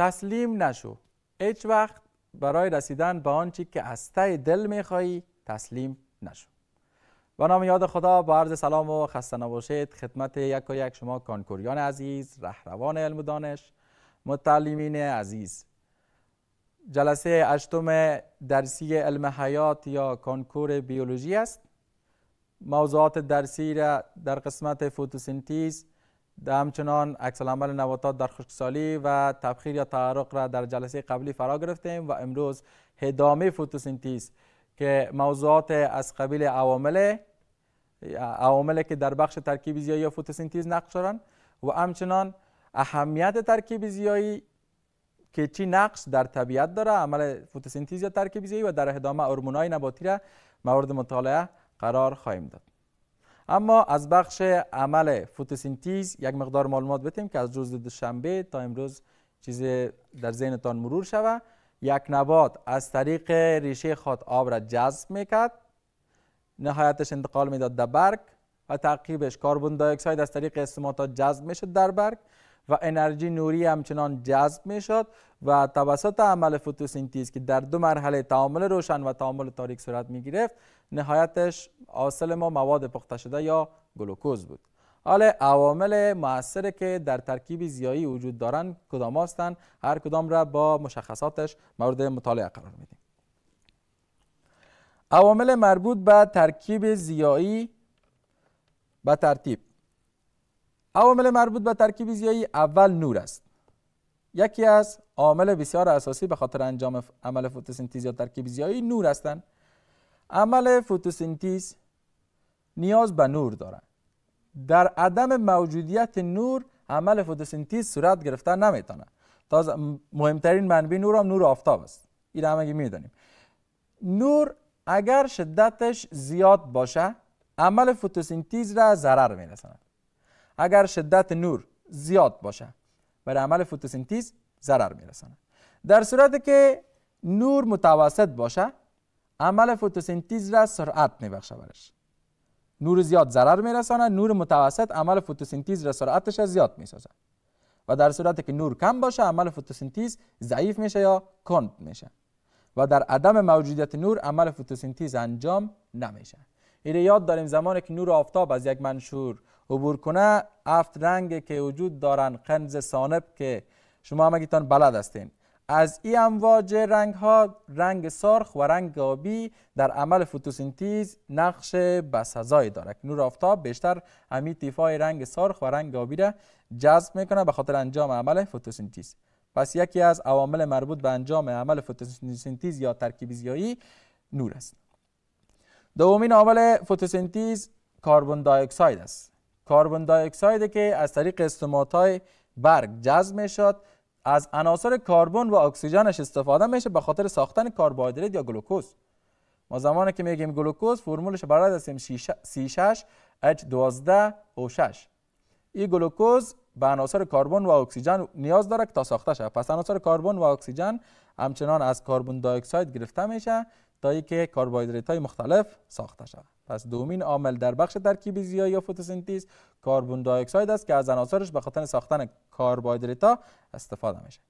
تسلیم نشو هیچ وقت برای رسیدن به آنچه که از ته دل میخواهی تسلیم نشو به نام یاد خدا با عرض سلام و خسته نباشید خدمت یک و یک شما کانکوریان عزیز رهروان علم و دانش متعلمین عزیز جلسه هشتم درسی علم حیات یا کانکور بیولوژی است موضوعات درسی را در قسمت فوتوسینتیز، همچنان عکس عمل نباتات در خشکسالی و تبخیر یا تعرق را در جلسه قبلی فرا گرفتیم و امروز هدامه فوتوسنتیز که موضوعات از قبیل عوامل عواملی که در بخش ترکیب زیایی یا نقش دارن و همچنان اهمیت ترکیب زیایی که چی نقش در طبیعت داره عمل فوتوسنتیز یا ترکیب زیایی و در هدامه هورمون‌های نباتی را مورد مطالعه قرار خواهیم داد اما از بخش عمل فوتوسینتیز یک مقدار معلومات بتیم که از روز دوشنبه تا امروز چیز در ذهنتان مرور شود یک نبات از طریق ریشه خود آب را جذب میکرد نهایتش انتقال میداد در برگ و تعقیبش کاربون دای از طریق استماتات جذب میشد در برگ و انرژی نوری همچنان جذب می شد و توسط عمل فتوسینتیز که در دو مرحله تعامل روشن و تعامل تاریک صورت می گرفت نهایتش حاصل ما مواد پخته شده یا گلوکوز بود حالا عوامل موثر که در ترکیب زیایی وجود دارند کدام هستند هر کدام را با مشخصاتش مورد مطالعه قرار میدیم عوامل مربوط به ترکیب زیایی به ترتیب عوامل مربوط به ترکیب زیایی اول نور است یکی از عامل بسیار اساسی به خاطر انجام عمل فتوسنتز یا ترکیب زیایی نور هستند عمل فتوسنتز نیاز به نور دارد در عدم موجودیت نور عمل فتوسنتز صورت گرفته نمیتونه تا مهمترین منبع نور هم نور آفتاب است این می میدانیم نور اگر شدتش زیاد باشه عمل فتوسنتز را ضرر میرساند اگر شدت نور زیاد باشه بر عمل فتوسنتیز ضرر میرسانه در صورتی که نور متوسط باشه عمل فتوسنتیز را سرعت میبخشه برش نور زیاد ضرر میرسانه نور متوسط عمل فتوسنتیز را سرعتش را زیاد میسازه و در صورتی که نور کم باشه عمل فتوسنتیز ضعیف میشه یا کند میشه و در عدم موجودیت نور عمل فتوسنتیز انجام نمیشه این یاد داریم زمانی که نور آفتاب از یک منشور عبور کنه هفت رنگ که وجود دارن قنز سانب که شما تان بلد هستین از این امواج رنگ ها رنگ سرخ و رنگ آبی در عمل فتوسنتز نقش بسزایی داره نور آفتاب بیشتر همین تیفای رنگ سرخ و رنگ آبی را جذب میکنه به خاطر انجام عمل فتوسنتز. پس یکی از عوامل مربوط به انجام عمل فتوسنتز یا زیایی نور است دومین عامل فتوسنتز کاربون دی است کاربون دای اکساید که از طریق استمات های برگ جذب شد از عناصر کربن و اکسیژنش استفاده میشه به خاطر ساختن کربوهیدرات یا گلوکوز ما زمانی که میگیم گلوکوز فرمولش برای هستیم C6H12O6 این گلوکوز به عناصر کربن و اکسیژن نیاز داره تا ساخته شه پس عناصر کربن و اکسیژن همچنان از کربن دای اکساید گرفته میشه تا اینکه کربوهیدرات های مختلف ساخته شود پس دومین عامل در بخش ترکیب زیایی یا فتوسنتز کاربون دایکساید است که از عناصرش به خاطر ساختن کاربوهیدرات استفاده میشه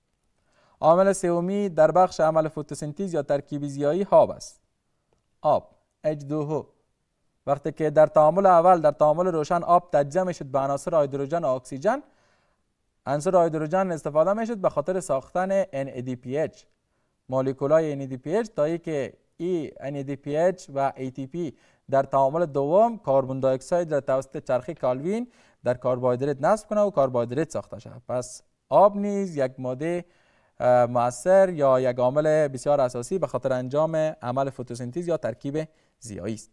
عامل سومی در بخش عمل فتوسنتز یا ترکیب زیایی آب است آب H2O وقتی که در تعامل اول در تعامل روشن آب تجزیه میشد به عناصر هیدروژن و اکسیژن عنصر هیدروژن استفاده میشد به خاطر ساختن NADPH مولکولای NADPH تا که ای NADPH و ATP در تعامل دوم کاربون دی در را توسط چرخه کالوین در کاربایدریت نصب کنه و کاربایدریت ساخته شود پس آب نیز یک ماده مؤثر یا یک عامل بسیار اساسی به خاطر انجام عمل فتوسنتز یا ترکیب زیایی است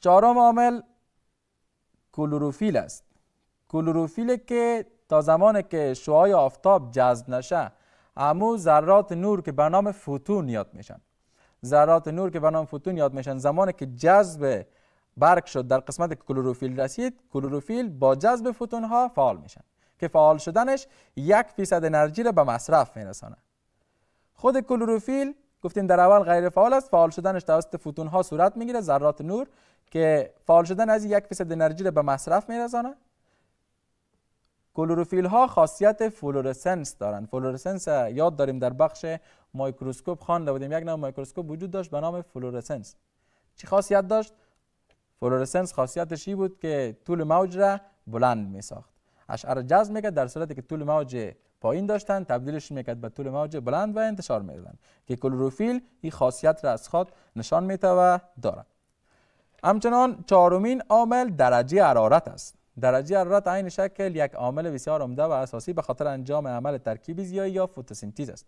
چهارم عامل کلوروفیل است کلوروفیل که تا زمانی که شوهای آفتاب جذب نشه امو ذرات نور که به نام فوتون یاد میشن ذرات نور که به نام فوتون یاد میشن زمانی که جذب برق شد در قسمت کلروفیل رسید کلروفیل با جذب فوتون ها فعال میشن که فعال شدنش یک فیصد انرژی را به مصرف میرسانه خود کلوروفیل گفتیم در اول غیر فعال است فعال شدنش توسط فوتون ها صورت میگیره ذرات نور که فعال شدن از یک فیصد انرژی را به مصرف میرسانه کلوروفیل ها خاصیت فلورسنس دارن فلورسنس یاد داریم در بخش مایکروسکوپ خوانده بودیم یک نوع مایکروسکوپ وجود داشت به نام فلورسنس چی خاصیت داشت فلورسنس خاصیتش این بود که طول موج را بلند می ساخت اشعه جذب میکرد در صورتی که طول موج پایین داشتن تبدیلش میکرد به طول موج بلند و انتشار میدادن که کلوروفیل این خاصیت را از خود نشان میده و دارد همچنان چهارمین عامل درجه حرارت است درجه حرارت عین شکل یک عامل بسیار عمده و اساسی به خاطر انجام عمل ترکیب زیایی یا فتوسنتز است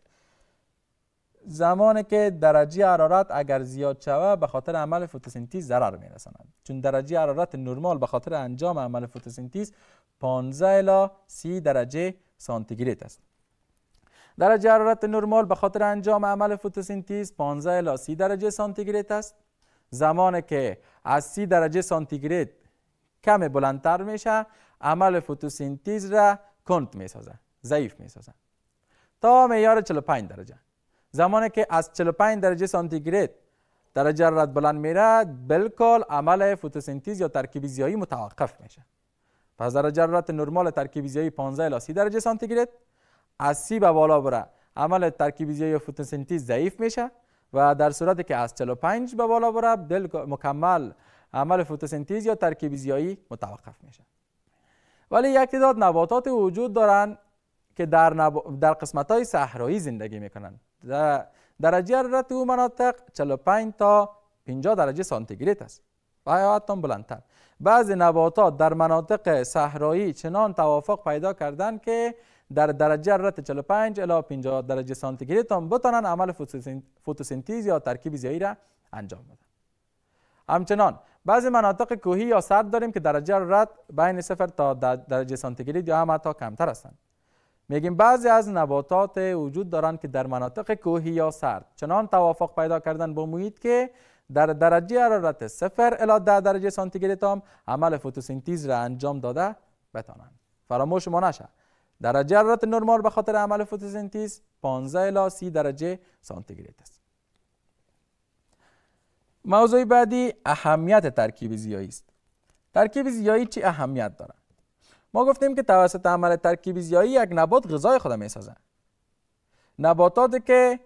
زمانی که درجه حرارت اگر زیاد شوه به خاطر عمل فتوسنتز ضرر میرسانند چون درجه حرارت نرمال به خاطر انجام عمل فتوسنتز 15 الی 30 درجه سانتیگراد است درجه حرارت نرمال به خاطر انجام عمل فتوسنتز 15 الی 30 درجه سانتیگراد است زمانی که از 30 درجه سانتیگراد کم بلندتر میشه عمل فوتوسینتیز را کند میسازه ضعیف میسازه تا معیار 45 درجه زمانی که از 45 درجه سانتیگرید درجه رد بلند میره بالکل عمل فتوسینتیز یا ترکیب زیایی متوقف میشه پس درجه رد نرمال ترکیب زیایی 15 الی 30 درجه سانتیگرید از 30 به بالا بره عمل ترکیب زیایی فتوسینتیز ضعیف میشه و در صورتی که از 45 به بالا بره مکمل عمل فتوسنتز یا ترکیب زیایی متوقف میشه ولی یک تعداد نباتات وجود دارند که در, نب... در قسمت های صحرایی زندگی میکنن در... درجه حرارت او مناطق 45 تا 50 درجه سانتیگراد است و حتی بلندتر بعضی نباتات در مناطق صحرایی چنان توافق پیدا کردن که در درجه حرارت 45 الی 50 درجه سانتیگراد هم بتوانند عمل فتوسنتز یا ترکیب زیایی را انجام بدن همچنان بعضی مناطق کوهی یا سرد داریم که درجه رد بین صفر تا درجه سانتیگراد یا هم حتی کمتر هستند میگیم بعضی از نباتات وجود دارند که در مناطق کوهی یا سرد چنان توافق پیدا کردن با محیط که در درجه حرارت صفر الی ده درجه سانتیگراد هم عمل فتوسنتز را انجام داده بتانند فراموش ما نشه درجه حرارت نرمال به خاطر عمل فتوسنتز 15 الی 30 درجه سانتیگراد است موضوع بعدی اهمیت ترکیب زیایی است ترکیب زیایی چی اهمیت داره ما گفتیم که توسط عمل ترکیب زیایی یک نبات غذای خود سازن. نباتاتی که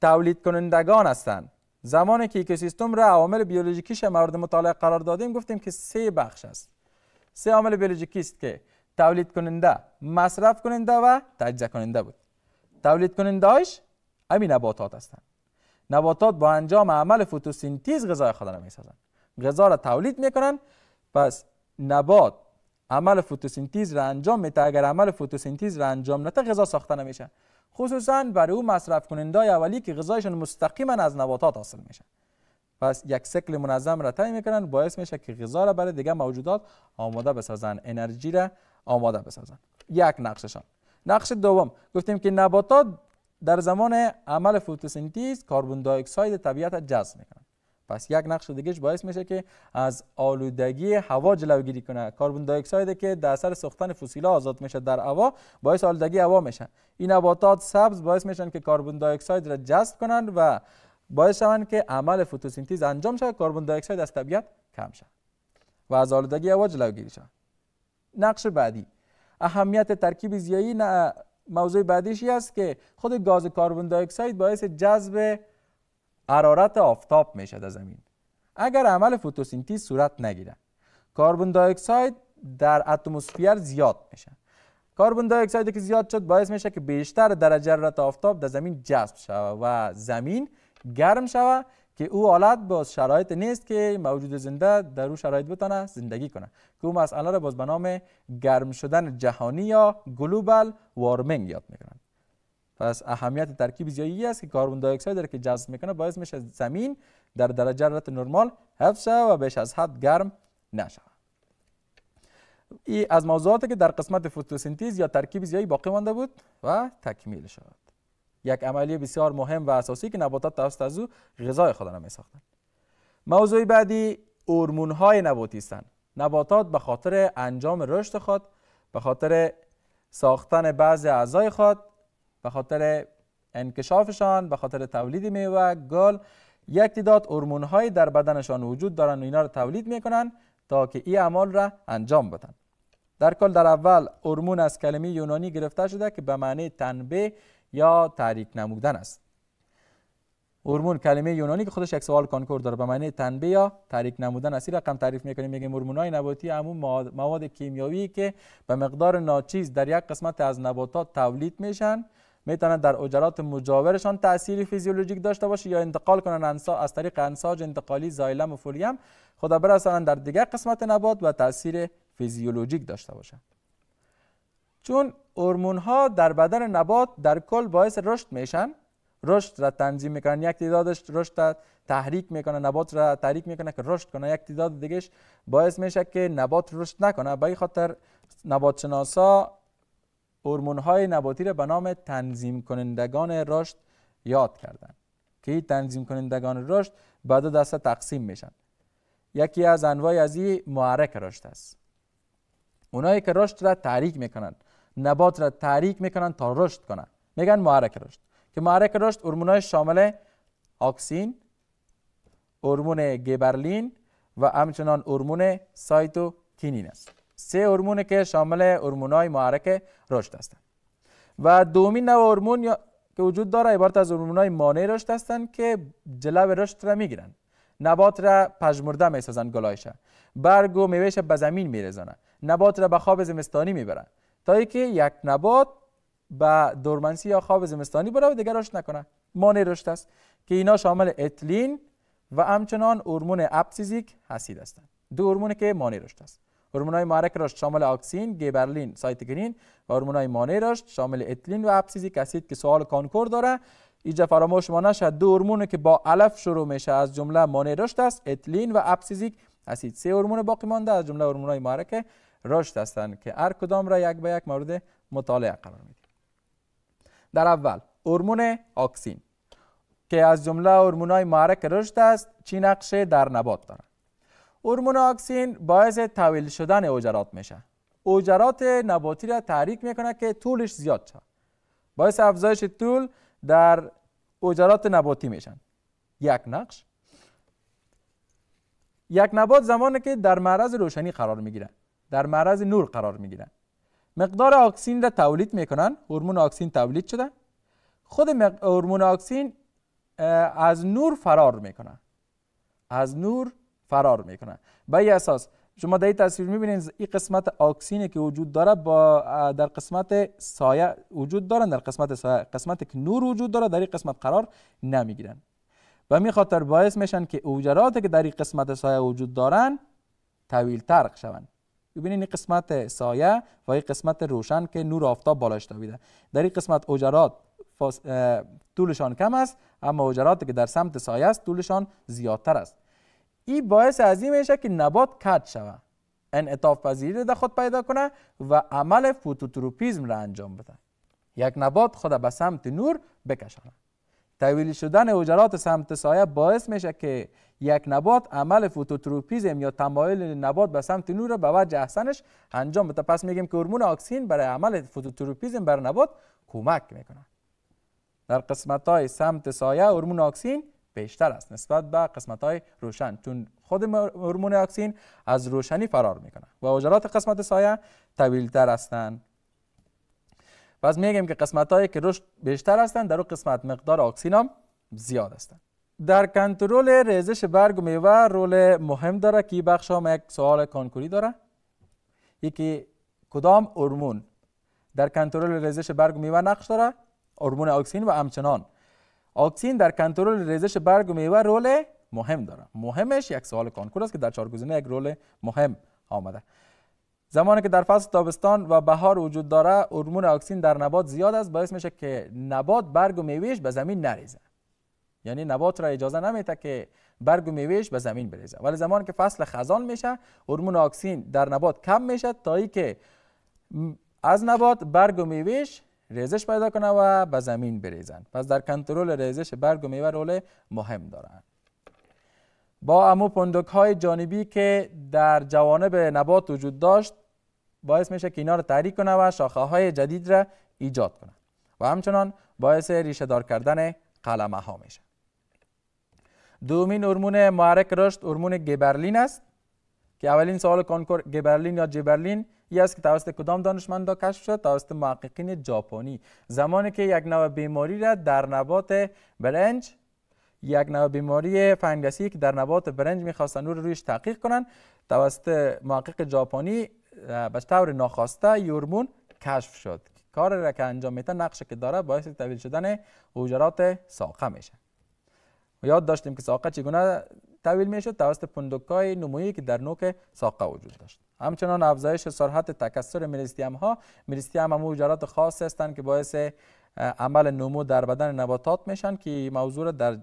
تولید کنندگان هستند زمانی که اکوسیستم را عوامل بیولوژیکیش مورد مطالعه قرار دادیم گفتیم که سه بخش است سه عامل بیولوژیکی است که تولید کننده مصرف کننده و تجزیه کننده بود تولید کننده همین نباتات هستند نباتات با انجام عمل فتوسنتز غذای خود را میسازند غذا را تولید میکنند پس نبات عمل فتوسنتز را انجام میده اگر عمل فتوسنتز را انجام نده غذا ساخته نمیشه خصوصا برای او مصرف کننده اولی که غذایشان مستقیما از نباتات حاصل میشه پس یک سکل منظم را تعیین میکنند، باعث میشه که غذا را برای دیگر موجودات آماده بسازند. انرژی را آماده بسازند. یک نقششان نقش دوم گفتیم که نباتات در زمان عمل فتوسنتز کاربون دی اکساید طبیعت جذب میکنه پس یک نقش دیگهش باعث میشه که از آلودگی هوا جلوگیری کنه کاربون دی که در اثر سوختن فسیلا آزاد میشه در هوا باعث آلودگی هوا میشه این نباتات سبز باعث میشن که کاربون دی اکساید را جذب کنند و باعث شوند که عمل فتوسنتز انجام شود کاربون دی اکساید از طبیعت کم شه و از آلودگی هوا جلوگیری شه. نقش بعدی اهمیت ترکیب زیایی موضوع بعدیش این است که خود گاز کاربون دی باعث جذب حرارت آفتاب میشه در زمین اگر عمل فتوسینتز صورت نگیره کاربون دی در اتمسفر زیاد میشه کاربون دی که زیاد شد باعث میشه که بیشتر درجه حرارت آفتاب در زمین جذب شود و زمین گرم شود که او حالت باز شرایط نیست که موجود زنده در او شرایط بتانه زندگی کنه که او مسئله را باز به نام گرم شدن جهانی یا گلوبال وارمینگ یاد میکنند پس اهمیت ترکیب زیایی است که کاربون دی اکساید که جذب میکنه باعث میشه زمین در درجه حرارت نرمال حفظ و بیش از حد گرم نشه ای از موضوعاتی که در قسمت فتوسنتز یا ترکیب زیایی باقی مانده بود و تکمیل شد یک عملی بسیار مهم و اساسی که نباتات توسط از او غذای خود را می ساختند. موضوع بعدی هورمون های نباتی هستند نباتات به خاطر انجام رشد خود به خاطر ساختن بعض اعضای خود به خاطر انکشافشان به خاطر تولید میوه گل یک تعداد هورمون های در بدنشان وجود دارند و اینا را تولید میکنن تا که این اعمال را انجام بدن در کل در اول هورمون از کلمه یونانی گرفته شده که به معنی تنبیه یا تحریک نمودن است هورمون کلمه یونانی که خودش یک سوال کانکور داره به معنی تنبیه یا تحریک نمودن است رقم تعریف میکنیم میگیم های نباتی همون مواد کیمیایی که به مقدار ناچیز در یک قسمت از نباتات تولید میشن میتونن در اجرات مجاورشان تاثیر فیزیولوژیک داشته باشه یا انتقال کنن انسا از طریق انساج انتقالی زایلم و فولیم خدا برسانن در دیگر قسمت نبات و تاثیر فیزیولوژیک داشته باشند چون هورمون ها در بدن نبات در کل باعث رشد میشن رشد را تنظیم میکنن یک تعدادش رشد را تحریک میکنه نبات را تحریک میکنه که رشد کنه یک تعداد دیگهش باعث میشه که نبات رشد نکنه به این خاطر نبات شناسا هورمون های نباتی را به نام تنظیم کنندگان رشد یاد کردن که این تنظیم کنندگان رشد به دو دسته تقسیم میشن یکی از انواع از این محرک رشد است اونایی که رشد را تحریک میکنند نبات را تحریک میکنن تا رشد کنن میگن محرک رشد که محرک رشد هورمونای شامل آکسین هورمون گبرلین و همچنان هورمون سایتوکینین است سه هورمون که شامل هورمونای محرک رشد هستند و دومین نوع هورمون که وجود داره عبارت از هورمونای مانع رشد هستند که جلو رشد را میگیرن نبات را پژمرده میسازن گلایشه برگ و میوهش به زمین میرزانند نبات را به خواب زمستانی میبرن تا اینکه یک نبات به دورمنسی یا خواب زمستانی بره و دیگه رشد نکنه مانع رشد است که اینا شامل اتلین و همچنان هورمون اپسیزیک اسید هستند دو هورمونی که مانع رشد است هورمون های محرک رشد شامل آکسین، گیبرلین، سایتوکینین و هورمون های مانع رشد شامل اتلین و اپسیزیک اسید که سوال کانکور داره اینجا فراموش ما نشد دو هورمون که با الف شروع میشه از جمله مانع رشد است اتلین و اپسیزیک اسید سه هورمون باقی مانده از جمله هورمون های محرک رشد هستند که هر کدام را یک به یک مورد مطالعه قرار میدیم در اول هورمون آکسین که از جمله های محرک رشد است چی نقش در نبات دارند هورمون آکسین باعث تویل شدن اوجرات میشه اوجرات نباتی را تحریک میکنه که طولش زیاد شد باعث افزایش طول در اوجرات نباتی میشن یک نقش یک نبات زمانی که در معرض روشنی قرار میگیره در معرض نور قرار می گیرن. مقدار آکسین را تولید میکنن هورمون آکسین تولید شده خود هورمون آکسین از نور فرار میکنن از نور فرار میکنن به این اساس شما در این تصویر بینید این قسمت آکسینی که وجود داره با در قسمت سایه وجود دارن در قسمت قسمت که نور وجود داره در این قسمت قرار نمیگیرن و می خاطر باعث میشن که اوجراتی که در این قسمت سایه وجود دارن طویل ترق شوند ببینید این قسمت سایه و این قسمت روشن که نور آفتاب بالاش تابیده در این قسمت اوجرات طولشان کم است اما اوجراتی که در سمت سایه است طولشان زیادتر است این باعث عظیم میشه که نبات کج شود انعطاف پذیری در خود پیدا کنه و عمل فوتوتروپیزم را انجام بده یک نبات خود به سمت نور بکشانه تویل شدن اوجرات سمت سایه باعث میشه که یک نبات عمل فوتوتروپیزم یا تمایل نبات به سمت نور را به وجه احسنش انجام بده پس میگیم که هورمون آکسین برای عمل فوتوتروپیزم بر نبات کمک میکنه در قسمت های سمت سایه هورمون آکسین بیشتر است نسبت به قسمت های روشن چون خود هورمون آکسین از روشنی فرار میکنه و حجرات قسمت سایه طویلتر هستند پس میگیم که قسمت هایی که رشد بیشتر هستند در اون قسمت مقدار آکسین زیاد هستند در کنترل ریزش برگ و میوه رول مهم داره که بخش هم یک سوال کانکوری داره یکی کدام هورمون در کنترل ریزش برگ و میوه نقش داره هورمون آکسین و همچنان آکسین در کنترل ریزش برگ و میوه رول مهم داره مهمش یک سوال کانکور است که در چهار گزینه یک رول مهم آمده زمانی که در فصل تابستان و بهار وجود داره هورمون آکسین در نبات زیاد است باعث میشه که نبات برگ و میوهش به زمین نریزه یعنی نبات را اجازه نمیده که برگ و میوهش به زمین بریزه ولی زمان که فصل خزان میشه هورمون آکسین در نبات کم میشه تا ای که از نبات برگ و میوهش ریزش پیدا کنه و به زمین بریزن پس در کنترل ریزش برگ و میوه رول مهم دارن با امو پندک های جانبی که در جوانب نبات وجود داشت باعث میشه که اینا رو تحریک کنه و شاخه های جدید را ایجاد کنه و همچنان باعث ریشه دار کردن قلمه میشه دومین هورمون محرک رشد هورمون گبرلین است که اولین سوال کانکور گبرلین یا جبرلین ای است که توسط کدام دانشمندا کشف شد توسط محققین ژاپنی زمانی که یک نوع بیماری را در نبات برنج یک نوع بیماری فنگسی که در نبات برنج میخواستن رو رویش تحقیق کنن توسط محقق ژاپنی به طور ناخواسته یورمون کشف شد کار را که انجام میتن نقشه که داره باعث تویل شدن حجرات ساقه میشه یاد داشتیم که ساقه چگونه تحویل میشه توسط پندوکای نمویی که در نوک ساقه وجود داشت همچنان افزایش سرحت تکثر مریستیم ها مریستیم هم جرات خاص هستند که باعث عمل نمو در بدن نباتات میشن که موضوع در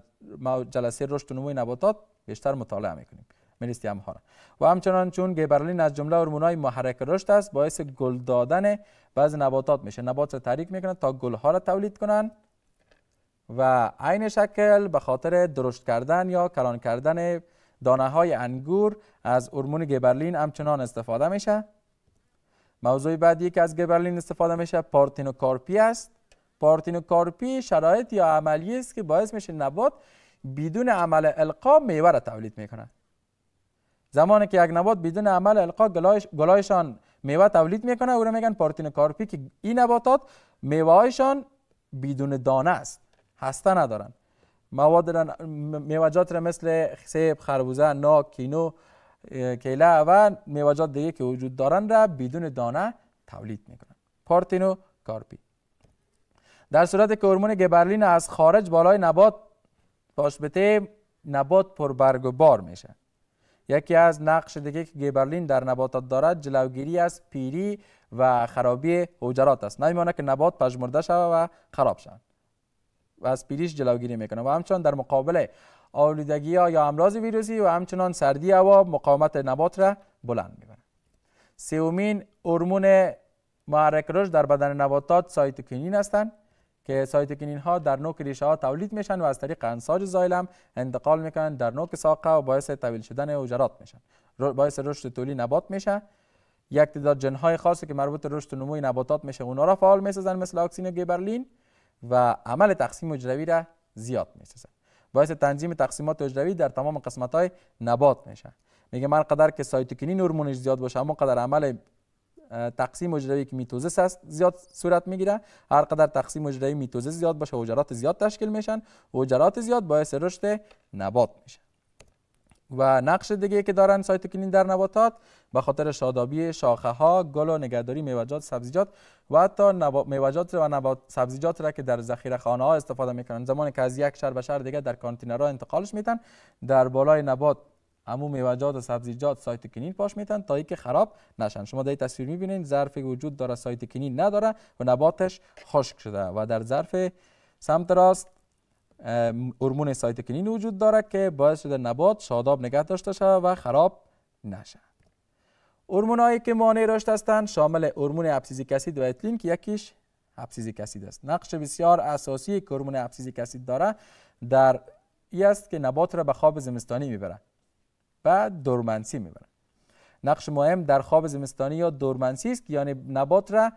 جلسه رشد و نمو نباتات بیشتر مطالعه میکنیم مریستیم ها را. و همچنان چون گیبرلین از جمله هورمونای محرک رشد است باعث گل دادن بعض نباتات میشه نبات را تحریک میکنن تا گل ها را تولید کنن و عین شکل به خاطر درشت کردن یا کلان کردن دانه های انگور از هورمون گبرلین همچنان استفاده میشه موضوع بعدی که از گبرلین استفاده میشه پارتینوکارپی است پارتینوکارپی شرایط یا عملی است که باعث میشه نبات بدون عمل القا میوه را تولید میکنه زمانی که یک نبات بدون عمل القا گلایشان میوه تولید میکنه او را میگن پارتینوکارپی که این نباتات میوههایشان بدون دانه است هسته ندارن مواد را میوجات را مثل سیب خربوزه ناک کینو کیله و میوجات دیگه که وجود دارن را بدون دانه تولید میکنن پارتینو کارپی در صورت که هورمون گبرلین از خارج بالای نبات باش بته نبات پربرگ و بار میشه یکی از نقش دیگه که گبرلین در نباتات دارد جلوگیری از پیری و خرابی حجرات است نمیمانه که نبات پژمرده شود و خراب شود و از پیریش جلوگیری میکنه و همچنان در مقابل آلودگی ها یا امراض ویروسی و همچنان سردی هوا مقاومت نبات را بلند میکنه سیومین هورمون محرک رشد در بدن نباتات سایتوکینین هستند که سایتوکینین ها در نوک ریشه ها تولید میشن و از طریق انساج زایلم انتقال میکنن در نوک ساقه و باعث طویل شدن اوجرات میشن باعث رشد طولی نبات میشه یک تعداد جنهای خاصی که مربوط رشد و نموی نباتات میشه اونا را فعال میسازن مثل اکسین و گبرلین و عمل تقسیم اجروی را زیاد میسازه باعث تنظیم تقسیمات اجروی در تمام قسمت های نبات میشه میگه من قدر که سایتوکینین هورمونش زیاد باشه اما قدر عمل تقسیم اجرایی که میتوزس است زیاد صورت میگیره هر قدر تقسیم اجرایی میتوزس زیاد باشه حجرات زیاد تشکیل میشن حجرات زیاد باعث رشد نبات میشه و نقش دیگه که دارن سایتوکینین در نباتات به خاطر شادابی شاخه ها گل و نگهداری میوجات سبزیجات و حتی نبا... میوجات و نبات سبزیجات را که در ذخیره خانه ها استفاده میکنن زمانی که از یک شهر به شهر دیگه در کانتینرها انتقالش میدن در بالای نبات همو میوجات و سبزیجات سایتوکینین پاش میتن تا اینکه خراب نشن شما در تصویر میبینید ظرفی وجود داره سایتوکینین نداره و نباتش خشک شده و در ظرف سمت راست هورمون سایتوکینین وجود داره که باعث شده نبات شاداب نگه داشته شود و خراب نشه هایی که مانع رشد هستند شامل هورمون اپسیزی اسید و اتلین که یکیش اپسیزی اسید است نقش بسیار اساسی که هورمون اپسیزی اسید داره در ای است که نبات را به خواب زمستانی میبره و دورمنسی میبره نقش مهم در خواب زمستانی یا دورمنسی است که یعنی نبات را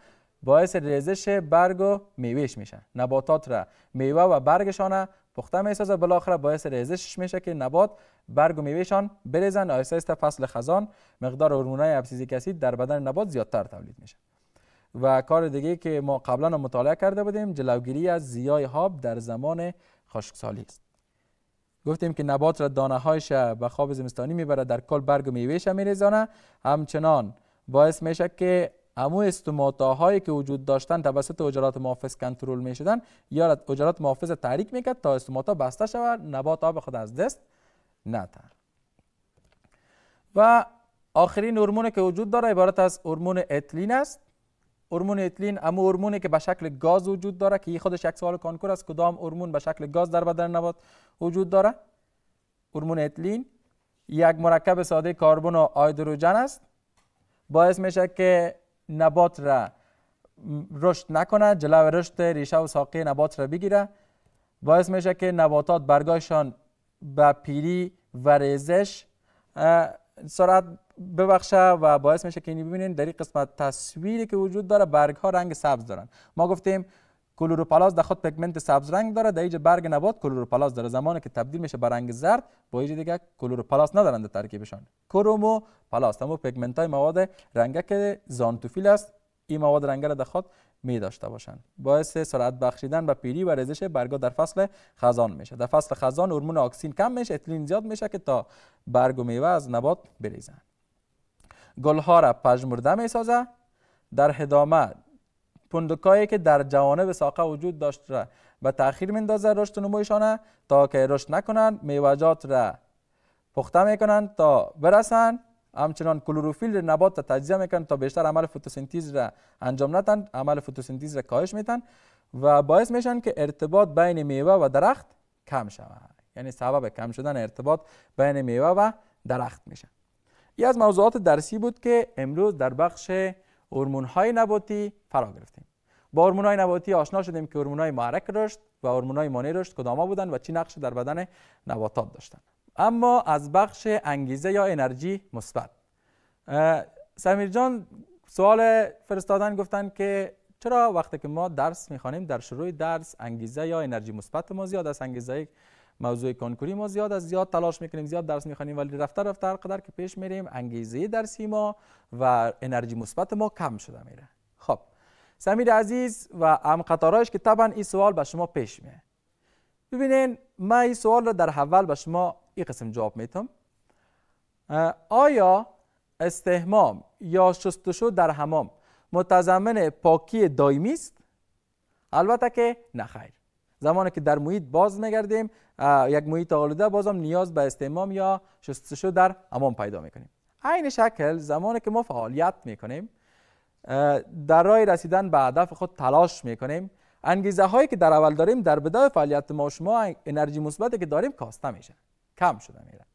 باعث ریزش برگ و میوهش میشه نباتات را میوه و برگشان پخته میسازه بالاخره باعث ریزشش میشه که نبات برگ و میوهشان بریزن آهسته فصل خزان مقدار هورمونای ابسیزیک کسی در بدن نبات زیادتر تولید میشه و کار دیگه که ما قبلا مطالعه کرده بودیم جلوگیری از زیای هاب در زمان خشکسالی است گفتیم که نبات را دانه هایش به خواب زمستانی میبره در کل برگ و میوهش میریزانه همچنان باعث میشه که امو استوماتاهایی که وجود داشتن توسط اجرات محافظ کنترل می شدن یا اجرات محافظ تحریک کرد تا استوماتا بسته شود نبات آب خود از دست ندهد و آخرین هورمونی که وجود داره عبارت از هورمون اتلین است هورمون اتلین اما هورمونی که به شکل گاز وجود داره که خودش یک سوال کانکور است کدام هورمون به شکل گاز در بدن نبات وجود داره هورمون اتلین یک مرکب ساده کربن و هیدروژن است باعث میشه که نبات را رشد نکنه جلو رشد ریشه و ساقه نبات را بگیره باعث میشه که نباتات برگایشان به پیری و ریزش سرعت ببخشه و باعث میشه که این ببینین در این قسمت تصویری که وجود داره برگ ها رنگ سبز دارن ما گفتیم کلوروپلاز در خود پیگمنت سبز رنگ داره در برگ نبات کلوروپلاز داره زمانی که تبدیل میشه به رنگ زرد با ایج دیگه کلوروپلاز ندارن در ترکیبشان کرومو پلاست اما پیگمنت های مواد رنگه که زانتوفیل است این مواد رنگه را در خود می داشته باشند باعث سرعت بخشیدن و پیری و ریزش برگا در فصل خزان میشه در فصل خزان هورمون آکسین کم میشه اتلین زیاد میشه که تا برگ و میوه از نبات بریزن گلها را پژمرده میسازه در هدامه پندکایی که در جوانب ساقه وجود داشت را و تاخیر میندازه رشد نمویشان تا که رشد نکنند میوجات را پخته میکنند تا برسند همچنان کلوروفیل نبات تجزیه میکنند تا بیشتر عمل فتوسنتیز را انجام نتند عمل فتوسنتیز را کاهش میتن و باعث میشن که ارتباط بین میوه و درخت کم شود یعنی سبب کم شدن ارتباط بین میوه و درخت میشن یه از موضوعات درسی بود که امروز در بخش هورمون های نباتی فرا گرفتیم با هورمون های نباتی آشنا شدیم که هورمون های محرک رشد و هورمون های مانع رشد کدام بودند و چه نقش در بدن نباتات داشتند اما از بخش انگیزه یا انرژی مثبت سمیر جان سوال فرستادن گفتن که چرا وقتی که ما درس میخوانیم در شروع درس انگیزه یا انرژی مثبت ما زیاد است انگیزه موضوع کنکوری ما زیاد از زیاد تلاش میکنیم زیاد درس میخوانیم ولی رفته رفته هر که پیش میریم انگیزه درسی ما و انرژی مثبت ما کم شده میره خب سمیر عزیز و هم قطارایش که طبعا این سوال به شما پیش میه ببینین من این سوال را در اول به شما این قسم جواب میتم آیا استهمام یا شستشو در حمام متضمن پاکی دایمی است البته که نه زمانی که در محیط باز نگردیم یک محیط آلوده بازم نیاز به استعمام یا شستشو در امام پیدا میکنیم عین شکل زمانی که ما فعالیت میکنیم در راه رسیدن به هدف خود تلاش میکنیم انگیزه هایی که در اول داریم در بدای فعالیت ما شما انرژی مثبتی که داریم کاسته میشه کم شده میره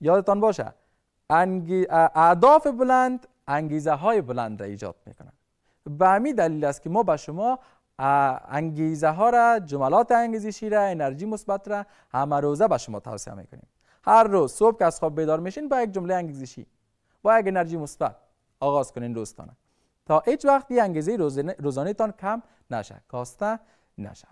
یادتان باشه اهداف بلند انگیزه های بلند را ایجاد میکنن به همین دلیل است که ما به شما انگیزه ها را جملات انگیزشی را انرژی مثبت را همه روزه به شما توصیه میکنیم هر روز صبح که از خواب بیدار میشین با یک جمله انگیزشی با یک انرژی مثبت آغاز کنین روزتان تا هیچ وقت این انگیزه روزانه تان کم نشه کاسته نشه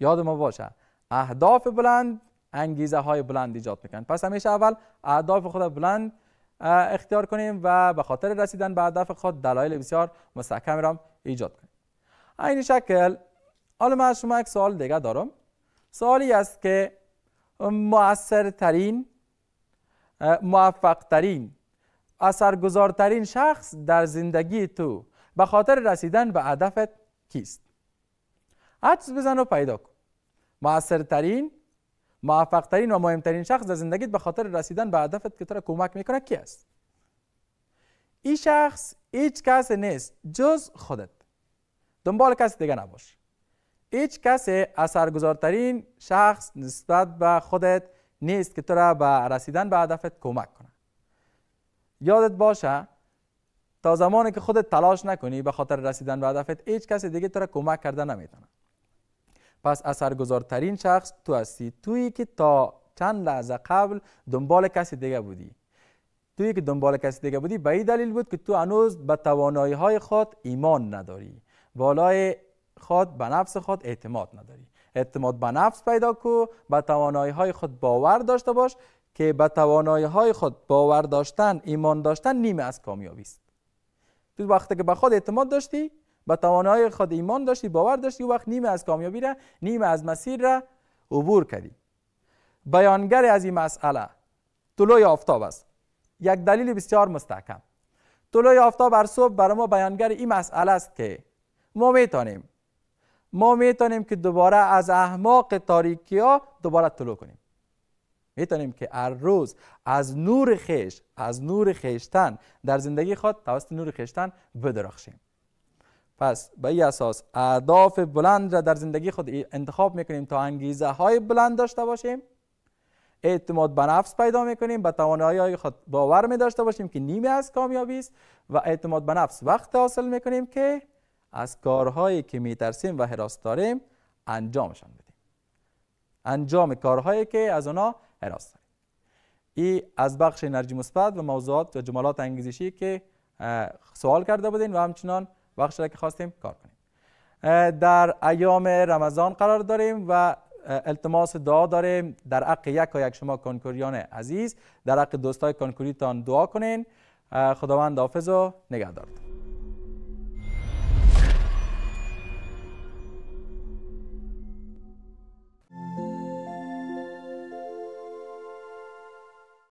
یاد ما باشه اهداف بلند انگیزه های بلند ایجاد میکنن پس همیشه اول اهداف خود بلند اختیار کنیم و به خاطر رسیدن به هدف خود دلایل بسیار مستحکم را ایجاد کنیم این شکل حالا من از شما یک سوال دیگه دارم سوالی است که موثرترین موفقترین اثرگذارترین شخص در زندگی تو به خاطر رسیدن به هدفت کیست حدس بزن و پیدا کن موثرترین ترین و مهمترین شخص در زندگیت به خاطر رسیدن به هدفت که تو کمک میکنه کی است این شخص هیچ کس نیست جز خودت دنبال کسی دیگه نباش هیچ کسی اثرگذارترین شخص نسبت به خودت نیست که تو را به رسیدن به هدفت کمک کنه یادت باشه تا زمانی که خودت تلاش نکنی به خاطر رسیدن به هدفت هیچ کسی دیگه تو را کمک کرده نمیتونه پس اثرگذارترین شخص تو هستی تویی که تا چند لحظه قبل دنبال کسی دیگه بودی تویی که دنبال کسی دیگه بودی به این دلیل بود که تو هنوز به توانایی های خود ایمان نداری بالای خود به نفس خود اعتماد نداری اعتماد به نفس پیدا کو به توانایی های خود باور داشته باش که به توانایی های خود باور داشتن ایمان داشتن نیمه از کامیابی است تو وقتی که به خود اعتماد داشتی به توانایی خود ایمان داشتی باور داشتی وقت نیمه از کامیابی را نیمه از مسیر را عبور کردی بیانگر از این مسئله طلوع آفتاب است یک دلیل بسیار مستحکم طلوع آفتاب بر صبح برای ما بیانگر این مسئله است که ما میتونیم ما میتونیم که دوباره از احماق تاریکی ها دوباره طلوع کنیم میتونیم که هر روز از نور خیش از نور خیشتن در زندگی خود توسط نور خیشتن بدرخشیم پس به این اساس اهداف بلند را در زندگی خود انتخاب میکنیم تا انگیزه های بلند داشته باشیم اعتماد به نفس پیدا میکنیم به توانایی های خود باور می داشته باشیم که نیمی از کامیابی است و اعتماد به نفس وقت حاصل میکنیم که از کارهایی که میترسیم و حراس داریم انجامشان بدیم انجام کارهایی که از آنها حراس داریم ای از بخش انرژی مثبت و موضوعات و جملات انگیزشی که سوال کرده بودین و همچنان بخش را که خواستیم کار کنیم در ایام رمضان قرار داریم و التماس دعا داریم در حق یک و یک شما کنکوریان عزیز در حق دوستای کنکوریتان دعا کنین خداوند حافظ و نگهدارتان